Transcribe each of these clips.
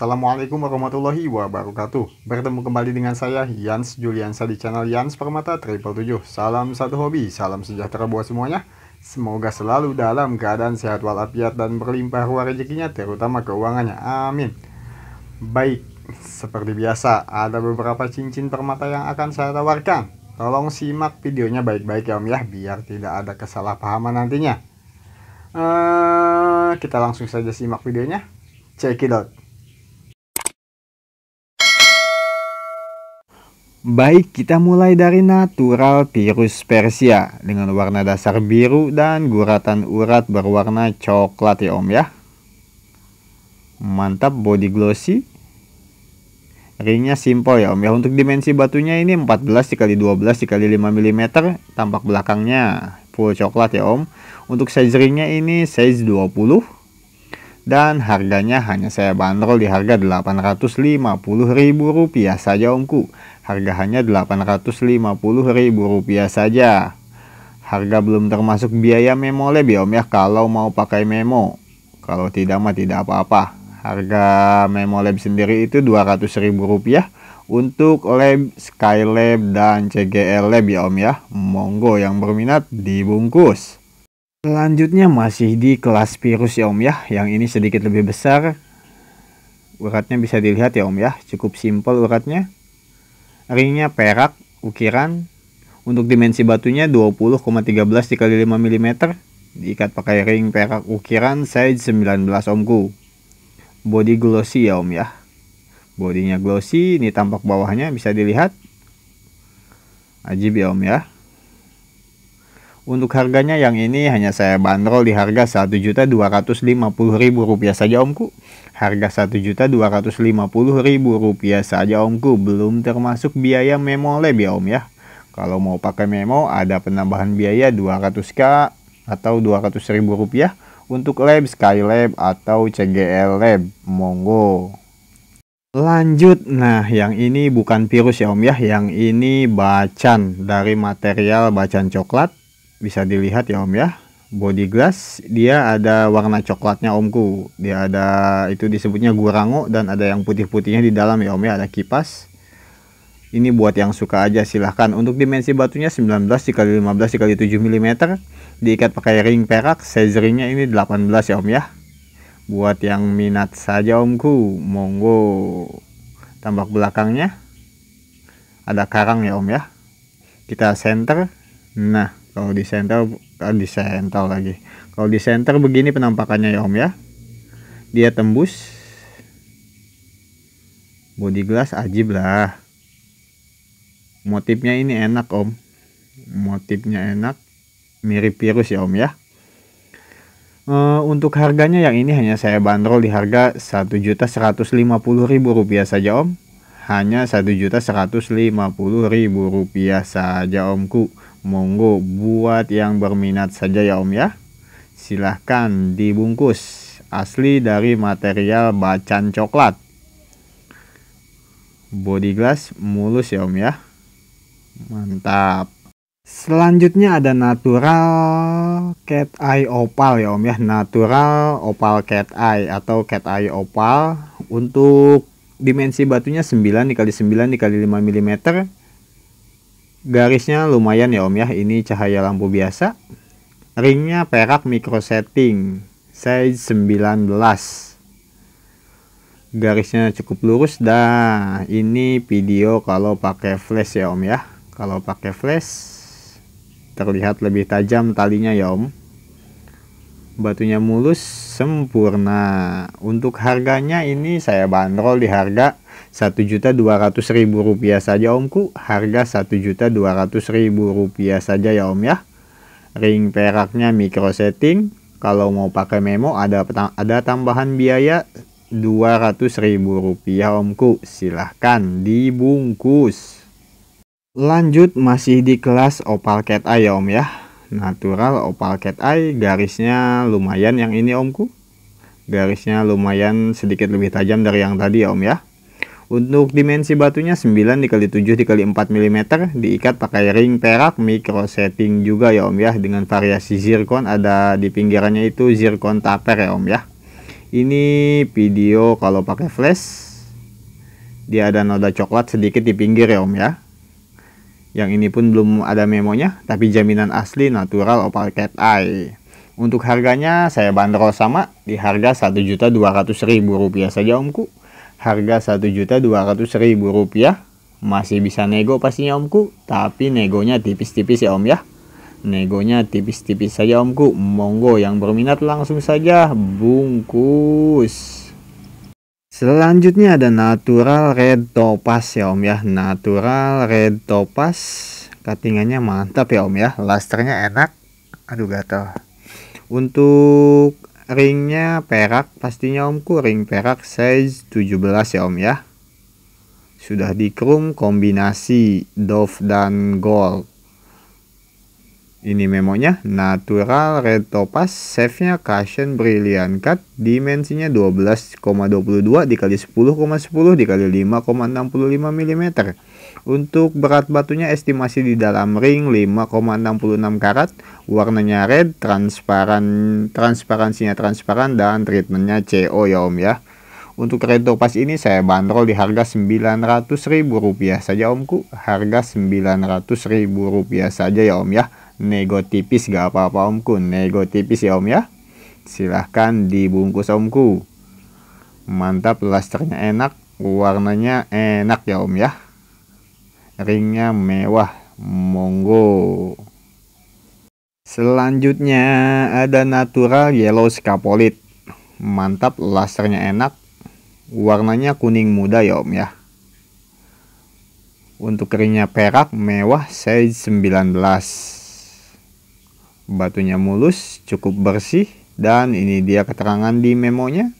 Assalamualaikum warahmatullahi wabarakatuh Bertemu kembali dengan saya Yans Juliansa di channel Yans Permata Triple 7 Salam satu hobi, salam sejahtera buat semuanya Semoga selalu dalam keadaan sehat walafiat dan berlimpah ruang rezekinya terutama keuangannya Amin Baik, seperti biasa ada beberapa cincin permata yang akan saya tawarkan Tolong simak videonya baik-baik ya om ya biar tidak ada kesalahpahaman nantinya uh, Kita langsung saja simak videonya Check it out Baik, kita mulai dari natural virus Persia dengan warna dasar biru dan guratan urat berwarna coklat ya om ya. Mantap body glossy. Ringnya simple ya om ya. Untuk dimensi batunya ini 14 x 12 x 5 mm. Tampak belakangnya full coklat ya om. Untuk size ringnya ini size 20 dan harganya hanya saya bandrol di harga Rp850.000 saja omku. Harga hanya Rp850.000 saja. Harga belum termasuk biaya memo lab ya om ya kalau mau pakai memo. Kalau tidak mah tidak apa-apa. Harga memo lab sendiri itu Rp200.000 untuk lab Skylab dan CGL lab ya om ya. Monggo yang berminat dibungkus. Selanjutnya masih di kelas virus ya om ya, yang ini sedikit lebih besar. Uratnya bisa dilihat ya om ya, cukup simpel uratnya. Ringnya perak, ukiran. Untuk dimensi batunya 20,13 dikali 5 mm. Diikat pakai ring perak ukiran size 19 omku. Body glossy ya om ya. Bodinya glossy, ini tampak bawahnya bisa dilihat. Ajib ya om ya. Untuk harganya yang ini hanya saya bandrol di harga Rp1.250.000 saja omku. Harga Rp1.250.000 saja omku, belum termasuk biaya memo lab ya om ya. Kalau mau pakai memo ada penambahan biaya 200k atau Rp200.000 untuk lab Skylab atau CGL Lab. Monggo. Lanjut, nah yang ini bukan virus ya om ya, yang ini bacan dari material bacan coklat bisa dilihat ya om ya body glass dia ada warna coklatnya omku dia ada itu disebutnya gurango dan ada yang putih-putihnya di dalam ya om ya ada kipas ini buat yang suka aja silahkan untuk dimensi batunya 19 x 15 x 7 mm diikat pakai ring perak ringnya ini 18 ya om ya buat yang minat saja omku monggo tambak belakangnya ada karang ya om ya kita center nah kalau di center kan ah, di center lagi kalau di center begini penampakannya ya om ya dia tembus body glass ajib lah motifnya ini enak om motifnya enak mirip virus ya om ya e, untuk harganya yang ini hanya saya bandrol di harga ribu rupiah saja om hanya ribu rupiah saja omku Monggo buat yang berminat saja ya Om ya. Silahkan dibungkus asli dari material bacan coklat. Body glass mulus ya Om ya. Mantap. Selanjutnya ada natural cat eye opal ya Om ya, natural opal cat eye atau cat eye opal untuk dimensi batunya 9 dikali 9 dikali 5 mm Garisnya lumayan ya om ya, ini cahaya lampu biasa. Ringnya perak micro setting, size 19. Garisnya cukup lurus dah. Ini video kalau pakai flash ya om ya. Kalau pakai flash terlihat lebih tajam talinya ya om. Batunya mulus sempurna. Untuk harganya ini saya bandrol di harga satu juta dua ratus ribu rupiah saja omku, harga satu juta dua ratus ribu rupiah saja ya om ya. Ring peraknya micro setting, kalau mau pakai memo ada ada tambahan biaya dua ratus ribu rupiah omku, silahkan dibungkus. Lanjut masih di kelas opal cat eye ya om ya. Natural opal cat eye garisnya lumayan yang ini omku. Garisnya lumayan sedikit lebih tajam dari yang tadi ya om ya. Untuk dimensi batunya 9 dikali 7 dikali 4 mm diikat pakai ring perak micro setting juga ya om ya dengan variasi zircon ada di pinggirannya itu zircon taper ya om ya. Ini video kalau pakai flash dia ada noda coklat sedikit di pinggir ya om ya. Yang ini pun belum ada memonya tapi jaminan asli natural opal cat eye. Untuk harganya saya bandrol sama di harga Rp1.200.000 saja omku harga satu juta dua ratus ribu rupiah masih bisa nego pastinya omku tapi negonya tipis-tipis ya om ya negonya tipis-tipis saja omku monggo yang berminat langsung saja bungkus selanjutnya ada natural red topas ya om ya natural red topas cuttingannya mantap ya om ya lasternya enak aduh gatel untuk ringnya perak pastinya omku ring perak size 17 ya om ya sudah di chrome kombinasi Dove dan Gold ini memonya natural red topaz save nya cushion brilliant cut dimensinya 12,22 dikali 10,10 dikali 5,65 mm untuk berat batunya estimasi di dalam ring 5,66 karat, warnanya red, transparan, transparansinya transparan dan treatmentnya CO ya Om ya. Untuk red topaz ini saya bandrol di harga ribu rupiah saja Omku, harga ribu rupiah saja ya Om ya. Nego tipis gak apa-apa Omku, nego tipis ya Om ya. Silahkan dibungkus Omku. Mantap, lasternya enak, warnanya enak ya Om ya ringnya mewah monggo selanjutnya ada natural yellow scapolit mantap lasernya enak warnanya kuning muda ya om ya untuk keringnya perak mewah size 19 batunya mulus cukup bersih dan ini dia keterangan di memonya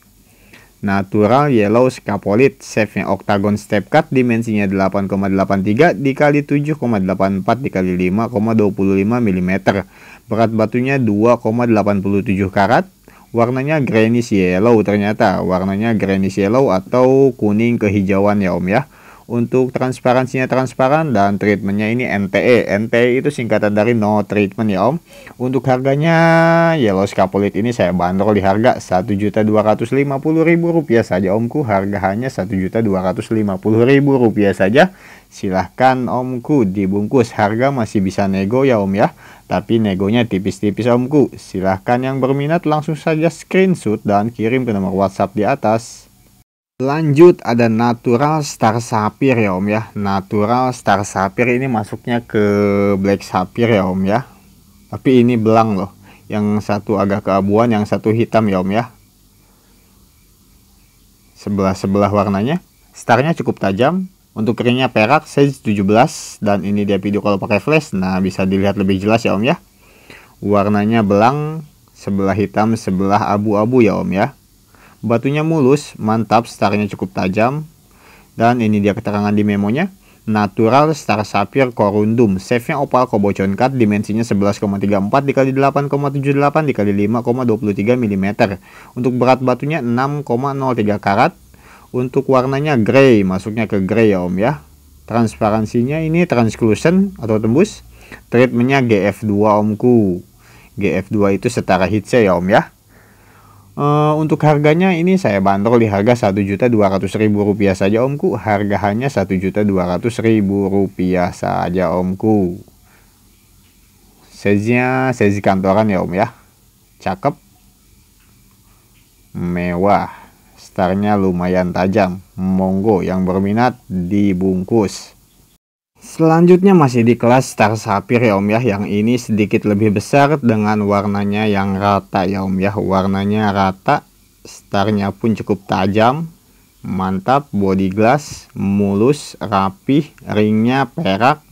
Natural Yellow Scapolite, shape-nya octagon step cut dimensinya 8,83 dikali 7,84 dikali 5,25 mm berat batunya 2,87 karat warnanya Granny yellow ternyata warnanya Granny yellow atau kuning kehijauan ya om ya untuk transparansinya transparan dan treatmentnya ini NTE NTE itu singkatan dari no treatment ya om untuk harganya yellow ya, scapulite ini saya bandrol di harga Rp1.250.000 saja omku harga hanya Rp1.250.000 saja silahkan omku dibungkus harga masih bisa nego ya om ya tapi negonya tipis-tipis omku silahkan yang berminat langsung saja screenshot dan kirim ke nomor whatsapp di atas Lanjut ada Natural Star Sapphire ya Om ya. Natural Star Sapphire ini masuknya ke Black Sapphire ya Om ya. Tapi ini belang loh. Yang satu agak keabuan, yang satu hitam ya Om ya. Sebelah-sebelah warnanya. Starnya cukup tajam. Untuk keringnya perak size 17 dan ini dia video kalau pakai flash. Nah, bisa dilihat lebih jelas ya Om ya. Warnanya belang, sebelah hitam, sebelah abu-abu ya Om ya Batunya mulus, mantap, starnya cukup tajam. Dan ini dia keterangan di memonya. Natural Star Sapphire Corundum. Save-nya opal kobocon cut, dimensinya 11,34 dikali 8,78 dikali 5,23 mm. Untuk berat batunya 6,03 karat. Untuk warnanya grey, masuknya ke grey ya om ya. Transparansinya ini translucent atau tembus. Treatmentnya GF2 omku. GF2 itu setara hitse ya om ya. Eh, untuk harganya ini saya bantol di harga satu juta dua ratus ribu rupiah saja omku. Harga hanya satu juta dua ratus ribu rupiah saja omku. size sezi kantoran ya om ya. Cakep. Mewah. Starnya lumayan tajam. Monggo yang berminat dibungkus. Selanjutnya masih di kelas star sapir ya om ya Yang ini sedikit lebih besar dengan warnanya yang rata ya om ya Warnanya rata Starnya pun cukup tajam Mantap body glass Mulus rapih Ringnya perak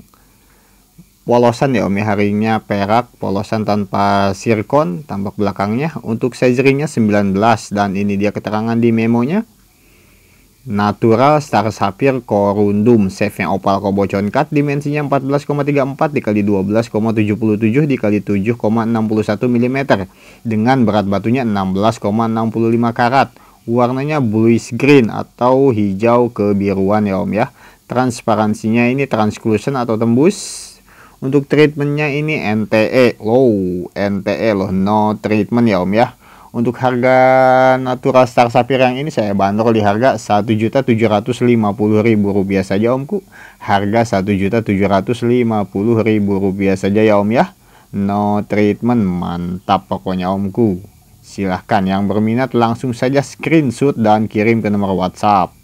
Polosan ya om ya Ringnya perak Polosan tanpa sirkon Tampak belakangnya Untuk size ringnya 19 Dan ini dia keterangan di memonya Natural Star Sapphire Corundum Save yang opal kobocon cut dimensinya 14,34 dikali 12,77 dikali 7,61 mm dengan berat batunya 16,65 karat warnanya bluish green atau hijau kebiruan ya om ya transparansinya ini translucent atau tembus untuk treatmentnya ini NTE low NTE loh no treatment ya om ya untuk harga Natura Star Sapir yang ini saya bandrol di harga Rp1.750.000 saja omku. Harga Rp1.750.000 saja ya om ya. No treatment, mantap pokoknya omku. Silahkan yang berminat langsung saja screenshot dan kirim ke nomor WhatsApp.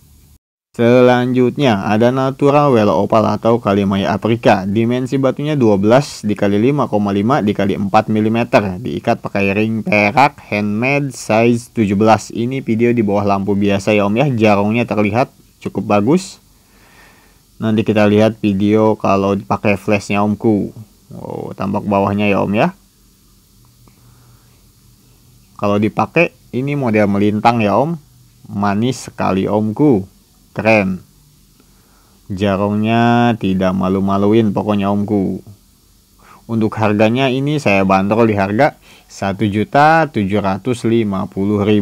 Selanjutnya ada Natura well Opal atau Kalimaya Afrika. Dimensi batunya 12 dikali 5,5 dikali 4 mm. Diikat pakai ring perak handmade size 17. Ini video di bawah lampu biasa ya Om ya. Jarungnya terlihat cukup bagus. Nanti kita lihat video kalau dipakai flashnya Omku. Oh, tampak bawahnya ya Om ya. Kalau dipakai ini model melintang ya Om. Manis sekali Omku. Keren. jarongnya tidak malu-maluin pokoknya omku. Untuk harganya ini saya bandrol di harga rp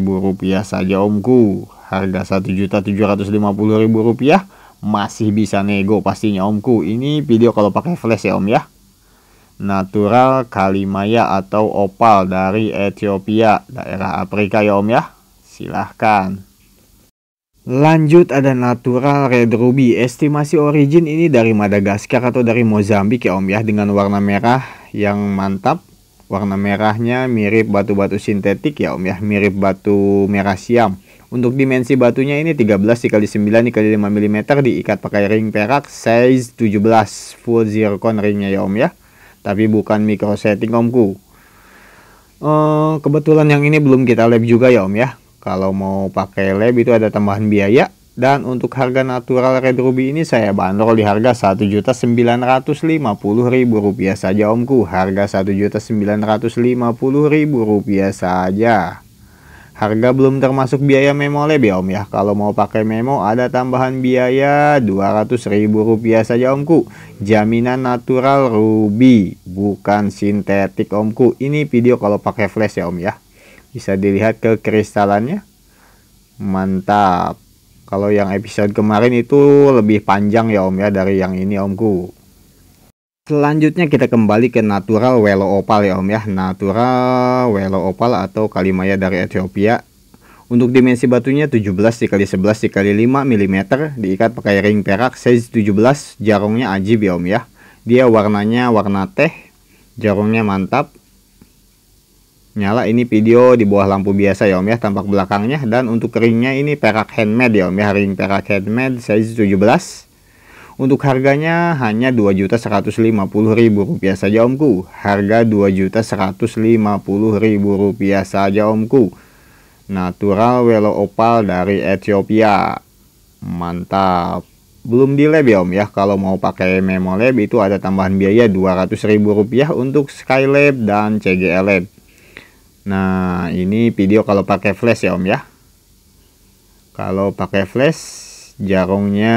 rupiah saja omku. Harga rp rupiah masih bisa nego pastinya omku. Ini video kalau pakai flash ya om ya natural kalimaya atau opal dari Ethiopia, daerah Afrika ya om ya. Silahkan. Lanjut ada natural red ruby. Estimasi origin ini dari Madagaskar atau dari Mozambik ya Om ya dengan warna merah yang mantap. Warna merahnya mirip batu-batu sintetik ya Om ya, mirip batu merah siam. Untuk dimensi batunya ini 13 x 9 x 5 mm diikat pakai ring perak size 17 full zircon ringnya ya Om ya. Tapi bukan micro setting Omku. Uh, kebetulan yang ini belum kita lab juga ya Om ya kalau mau pakai lab itu ada tambahan biaya. Dan untuk harga natural Red Ruby ini saya bandrol di harga Rp1.950.000 saja omku. Harga Rp1.950.000 saja. Harga belum termasuk biaya memo lab ya om ya. Kalau mau pakai memo ada tambahan biaya Rp200.000 saja omku. Jaminan natural ruby bukan sintetik omku. Ini video kalau pakai flash ya om ya bisa dilihat ke kristalannya mantap kalau yang episode kemarin itu lebih panjang ya om ya dari yang ini omku Selanjutnya kita kembali ke natural welo opal ya om ya Natural welo opal atau kalimaya dari Ethiopia Untuk dimensi batunya 17 x 11 x 5 mm Diikat pakai ring perak size 17 Jarungnya ajib ya om ya Dia warnanya warna teh Jarungnya mantap nyala ini video di bawah lampu biasa ya om ya tampak belakangnya dan untuk ringnya ini perak handmade ya om ya ring perak handmade size 17 untuk harganya hanya rp rupiah saja omku harga rp rupiah saja omku natural welo opal dari Ethiopia mantap belum di lab ya om ya kalau mau pakai memo lab itu ada tambahan biaya rp rupiah untuk Skylab dan CGL Lab Nah, ini video kalau pakai flash ya, Om ya. Kalau pakai flash jarungnya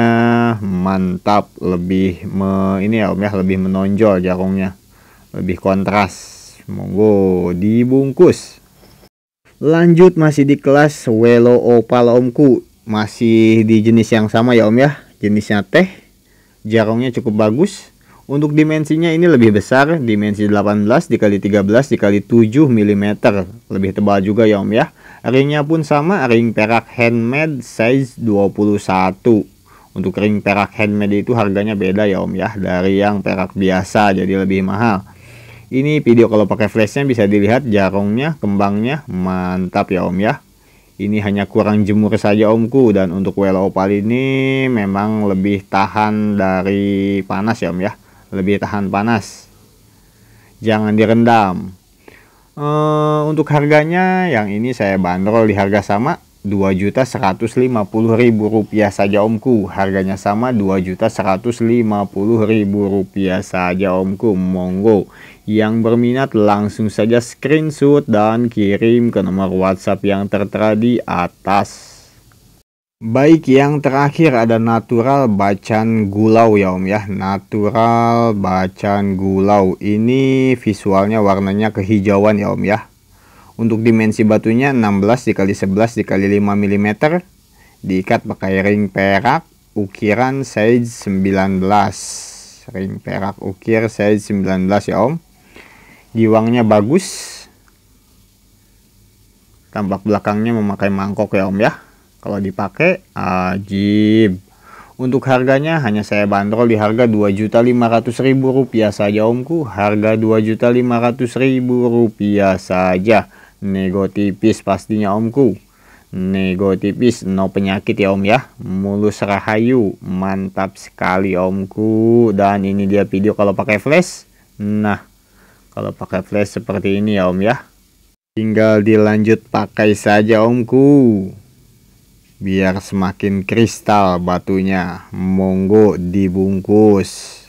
mantap, lebih me, ini ya Om ya, lebih menonjol jarungnya. Lebih kontras. Monggo dibungkus. Lanjut masih di kelas Welo Opal Omku. Masih di jenis yang sama ya Om ya, jenisnya teh. Jarungnya cukup bagus untuk dimensinya ini lebih besar, dimensi 18 dikali 13 dikali 7 mm. Lebih tebal juga ya Om ya. Ringnya pun sama, ring perak handmade size 21 untuk ring perak handmade itu harganya beda ya om ya dari yang perak biasa jadi lebih mahal ini video kalau pakai flashnya bisa dilihat jarongnya kembangnya mantap ya om ya ini hanya kurang jemur saja omku dan untuk well opal ini memang lebih tahan dari panas ya om ya lebih tahan panas. Jangan direndam. Uh, untuk harganya yang ini saya bandrol di harga sama Rp2.150.000 saja omku. Harganya sama Rp2.150.000 saja omku. Monggo yang berminat langsung saja screenshot dan kirim ke nomor WhatsApp yang tertera di atas. Baik yang terakhir ada natural bacan gulau ya om ya Natural bacan gulau Ini visualnya warnanya kehijauan ya om ya Untuk dimensi batunya 16 dikali 11 dikali 5 mm Diikat pakai ring perak Ukiran size 19 Ring perak ukir size 19 ya om Giwangnya bagus Tampak belakangnya memakai mangkok ya om ya kalau dipakai, ajib. Untuk harganya hanya saya bandrol di harga Rp2.500.000 saja omku. Harga Rp2.500.000 saja. Nego tipis pastinya omku. Nego tipis, no penyakit ya om ya. Mulus rahayu, mantap sekali omku. Dan ini dia video kalau pakai flash. Nah, kalau pakai flash seperti ini ya om ya. Tinggal dilanjut pakai saja omku biar semakin kristal batunya monggo dibungkus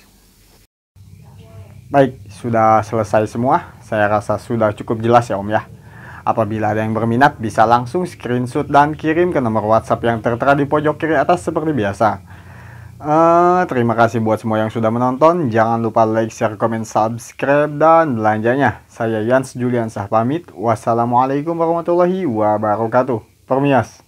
baik sudah selesai semua saya rasa sudah cukup jelas ya om ya apabila ada yang berminat bisa langsung screenshot dan kirim ke nomor whatsapp yang tertera di pojok kiri atas seperti biasa Uh, terima kasih buat semua yang sudah menonton. Jangan lupa like, share, komen, subscribe, dan belanjanya. Saya Yans Julian Sah pamit. Wassalamualaikum warahmatullahi wabarakatuh. Permias.